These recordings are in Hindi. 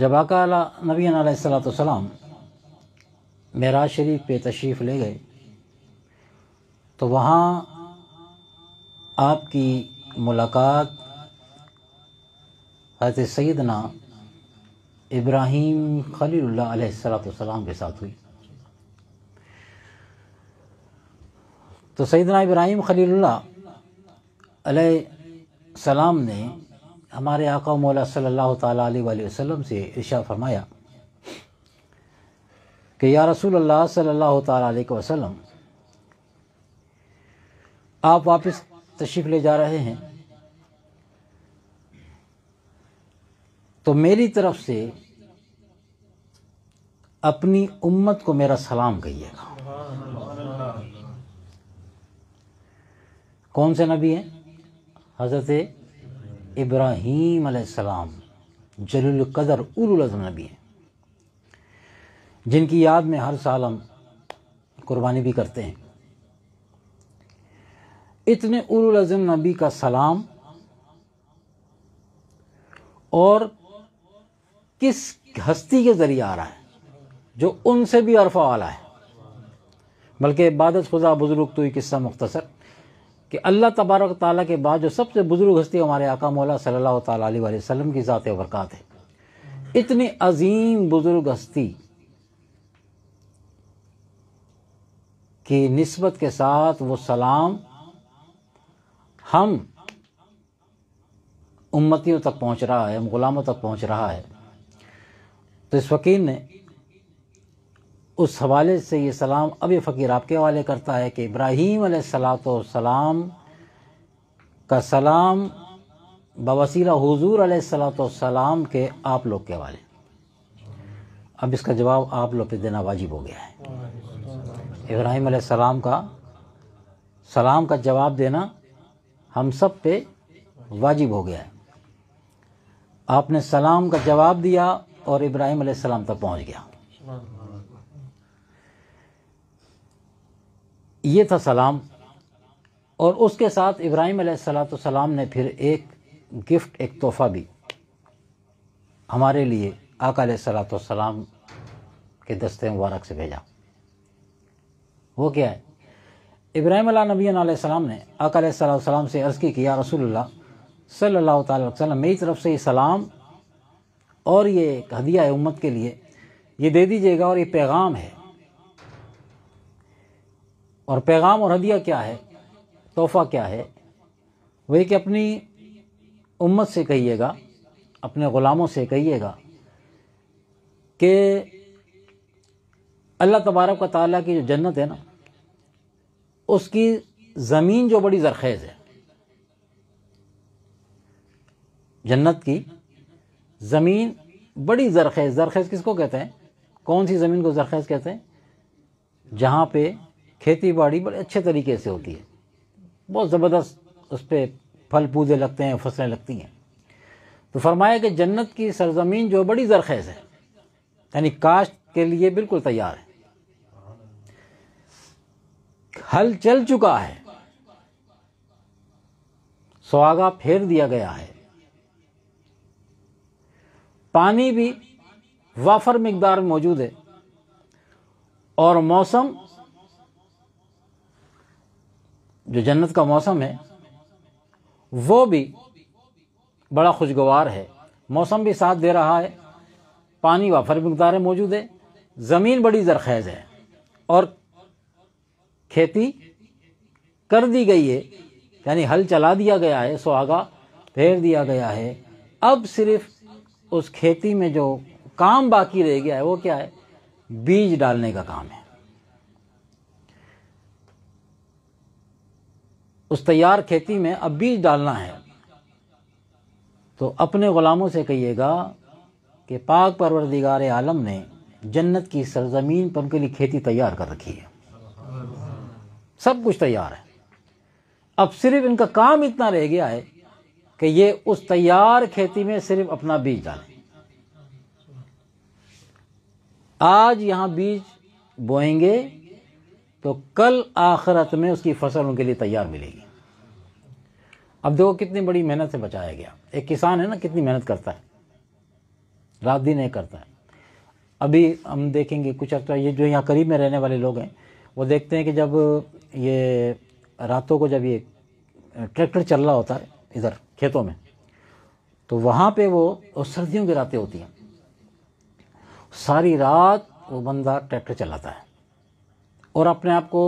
जब आका नबीन सलाम मराज शरीफ पे तशरीफ़ ले गए तो वहाँ आपकी मुलाकात हजरत सैदना इब्राहिम सलाम के साथ हुई तो सैदना इब्राहिम खलील्ला सलाम ने हमारे आका मौला सल्लल्लाहु अलैहि वसल्लम से इर्शा फरमाया कि या रसूल अल्लाह सल्लल्लाहु अलैहि वसल्लम आप वापस तशरीफ़ ले जा रहे हैं तो मेरी तरफ से अपनी उम्मत को मेरा सलाम कहिएगा कौन से नबी हैं हज़रत इब्राहिम अलैहिस्सलाम जलील कदर नबी हैं जिनकी याद में हर साल हम कुर्बानी भी करते हैं इतने उलज़म नबी का सलाम और किस हस्ती के ज़रिए आ रहा है जो उनसे भी अरफा वाला है बल्कि इबादत खुदा बुज़ुर्ग तो ही किस्सा मुख्तसर कि अल्लाह तबारक ताली के बाद जो सबसे बुज़ुर्ग हस्ती हमारे आका मौला सल्ला वसम की ज़ात बरक़ात है इतनी अजीम बुज़ुर्ग हस्ती की नस्बत के साथ वो सलाम हम उम्मतियों तक पहुंच रहा है हम ग़ुलामों तक पहुंच रहा है तो इस वकील ने उस हवाले से ये सलाम अब फ़कीर आपके हवाले करता है कि इब्राहीम सलाम का सलाम बवसीला हजूर सलाम के आप लोग के हवाले अब इसका जवाब आप लोग पे देना वाजिब हो गया है इब्राहिम सलाम का सलाम का जवाब देना हम सब पे वाजिब हो गया है आपने सलाम का जवाब दिया और इब्राहिम सलाम तक पहुंच गया ये था सलाम और उसके साथ इब्राहिम सलाम ने फिर एक गिफ्ट एक तोहफ़ा भी हमारे लिए आका सलाम के दस्ते मुबारक से भेजा वो क्या है इब्राहिम नबीन सलाम ने आका सलाम से अर्ज़ की कि या रसूलुल्लाह सल्लल्लाहु अलैहि वसल्लम मेरी तरफ से ये सलाम और ये हदिया है उम्मत के लिए ये दे दीजिएगा और ये पैगाम है और पैगाम और हदिया क्या है तोहफ़ा क्या है वह कि अपनी उम्मत से कहिएगा अपने ग़ुलामों से कहिएगा कि अल्लाह तबारक का ताला की जो जन्नत है ना उसकी ज़मीन जो बड़ी ज़रखेज़ है जन्नत की ज़मीन बड़ी ज़रखेज़ ज़रखेज़ किसको कहते हैं कौन सी ज़मीन को ज़रखेज़ कहते हैं जहाँ पे खेती बाड़ी बड़े अच्छे तरीके से होती है बहुत ज़बरदस्त उस पर फल पूजे लगते हैं फसलें लगती हैं तो फरमाया कि जन्नत की सरजमीन जो बड़ी जरखेज़ है यानी काश्त के लिए बिल्कुल तैयार है हल चल चुका है सुहागा फेर दिया गया है पानी भी वाफर मकदार में मौजूद है और मौसम जो जन्नत का मौसम है वो भी बड़ा खुशगवार है मौसम भी साथ दे रहा है पानी वाफर मकदार मौजूद है ज़मीन बड़ी जरखेज़ है और खेती कर दी गई है यानी हल चला दिया गया है सुहागा फेर दिया गया है अब सिर्फ उस खेती में जो काम बाकी रह गया है वो क्या है बीज डालने का काम है उस तैयार खेती में अब बीज डालना है तो अपने ग़ुलामों से कहिएगा कि पाक परवरदिगार आलम ने जन्नत की सरजमीन पर उनके लिए खेती तैयार कर रखी है सब कुछ तैयार है अब सिर्फ इनका काम इतना रह गया है कि ये उस तैयार खेती में सिर्फ अपना बीज डालें आज यहां बीज बोएंगे तो कल आखरत में उसकी फसल उनके लिए तैयार मिलेगी अब देखो कितनी बड़ी मेहनत से बचाया गया एक किसान है ना कितनी मेहनत करता है रात दिन नहीं करता है अभी हम देखेंगे कुछ हफ्ता ये जो यहाँ करीब में रहने वाले लोग हैं वो देखते हैं कि जब ये रातों को जब ये ट्रैक्टर चल रहा होता है इधर खेतों में तो वहाँ पे वो और सर्दियों की रातें होती हैं सारी रात वो बंदा ट्रैक्टर चलाता है और अपने आप को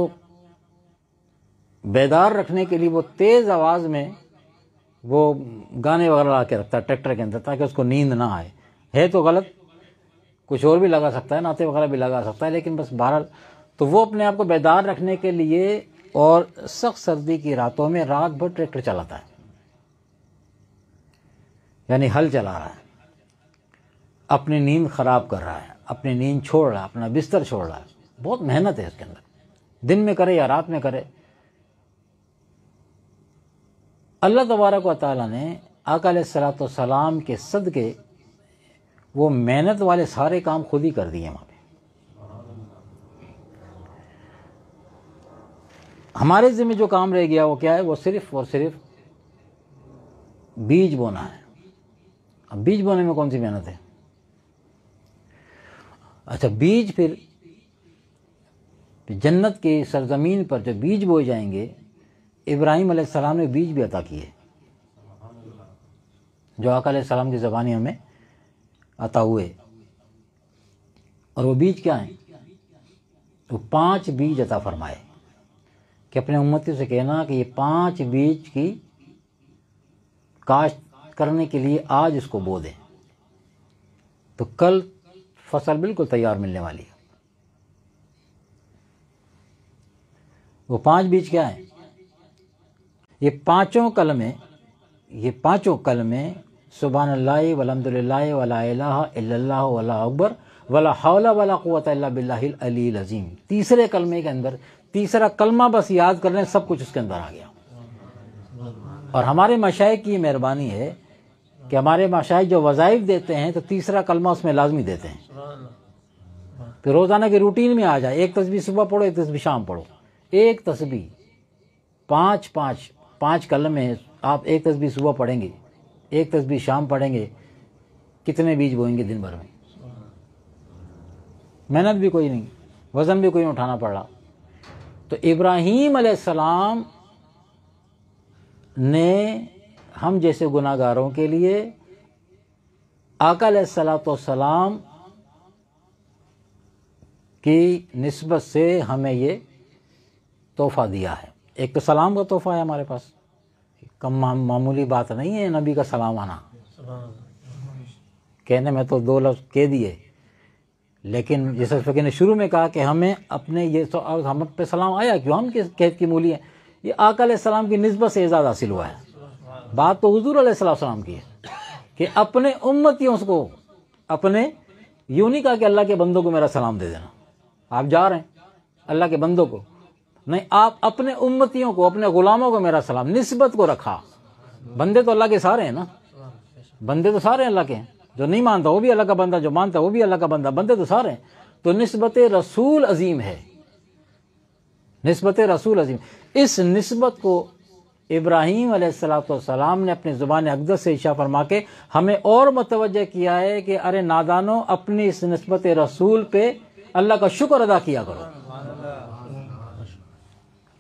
बेदार रखने के लिए वो तेज़ आवाज़ में वो गाने वगैरह ला के रखता है ट्रैक्टर के अंदर ताकि उसको नींद ना आए है तो गलत कुछ और भी लगा सकता है नाते वगैरह भी लगा सकता है लेकिन बस बहरहाल तो वो अपने आप को बेदार रखने के लिए और सख्त सर्दी की रातों में रात भर ट्रैक्टर चलाता है यानी हल चला रहा है अपनी नींद खराब कर रहा है अपनी नींद छोड़ रहा है अपना बिस्तर छोड़ रहा है बहुत मेहनत है इसके अंदर दिन में करे या रात में करे अल्लाह तबारक वाली ने अकाल सलात सलाम के सदके वो मेहनत वाले सारे काम खुद ही कर दिए वहाँ पे हमारे ज़िम्मे जो काम रह गया वो क्या है वो सिर्फ और सिर्फ बीज बोना है अब बीज बोने में कौन सी मेहनत है अच्छा बीज फिर जन्नत के सरजमीन पर जो बीज बोए जाएंगे इब्राहिम सलाम ने बीज भी अता किए जो सलाम की ज़बानी हमें अता हुए और वो बीज क्या हैं वो पांच बीज अता फरमाए कि अपने उम्मती से कहना कि ये पांच बीज की काश्त करने के लिए आज इसको बो दें तो कल फसल बिल्कुल तैयार मिलने वाली है वो पांच बीज क्या है ये पांचों कलमें ये पांचों कलमें सुबहान अल्लाह वलहमदिल्ला वला वाला अकबर वला हौला वाला क़वत बिल्लाली तीसरे कलमे के अंदर तीसरा कलमा बस याद कर लें सब कुछ उसके अंदर आ गया और हमारे मशाइ की मेहरबानी है कि हमारे मशाइ जो वज़ाइफ देते हैं तो तीसरा कलमा उसमें लाजमी देते हैं तो रोज़ाना की रूटीन में आ जाए एक तस्वीर सुबह पढ़ो एक तस्वीर शाम पढ़ो एक तस्बी पाँच पाँच पाँच कलम में आप एक तस्बी सुबह पढ़ेंगे एक तस्बी शाम पढ़ेंगे कितने बीज बोएंगे दिन भर में मेहनत भी कोई नहीं वज़न भी कोई नहीं उठाना पड़ रहा तो इब्राहीम सलाम ने हम जैसे गुनागारों के लिए आका सलाम की नस्बत से हमें ये तोहफ़ा दिया है एक तो सलाम का तोहफ़ा है हमारे पास कम मामूली बात नहीं है नबी का सलाम आना कहने में तो दो लफ्ज़ कह दिए लेकिन जैसे फ़कीर ने शुरू में कहा कि हमें अपने ये तो हम पे सलाम आया क्यों हम किस कैद की मूली है ये आकल सलाम की नस्बत से एजाज़ हासिल हुआ है बात तो हजूर आलाम की है कि अपने उम्मतियों को अपने यूँ नहीं कहा कि अल्लाह के बंदों को मेरा सलाम दे देना आप जा रहे हैं अल्लाह के बंदों को नहीं आप अपने उम्मतियों को अपने गुलामों को मेरा सलाम नस्बत को रखा बंदे तो अल्लाह के सारे हैं ना बंदे तो सारे अल्लाह के हैं जो नहीं मानता वो भी अल्लाह का बंदा जो मानता वो भी अल्लाह का बंदा बंदे तो सारे हैं तो नस्बत रसूल अजीम है नस्बत रसूल अजीम इस नस्बत को इब्राहिम सलाम ने अपनी ज़ुबान अकदस से इशा फरमा के हमें और मतवजह किया है कि अरे नादानों अपनी इस नस्बत रसूल पे अल्लाह का शुक्र अदा किया करो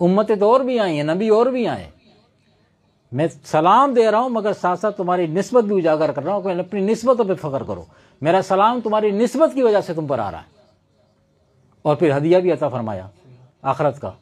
उम्मतें तो और भी आई हैं नबी और भी आए मैं सलाम दे रहा हूं मगर साथ साथ तुम्हारी नस्बत भी उजागर कर रहा हूँ अपनी नस्बतों पर फ़ख्र करो मेरा सलाम तुम्हारी नस्बत की वजह से तुम पर आ रहा है और फिर हदिया भी अता फरमाया आखरत का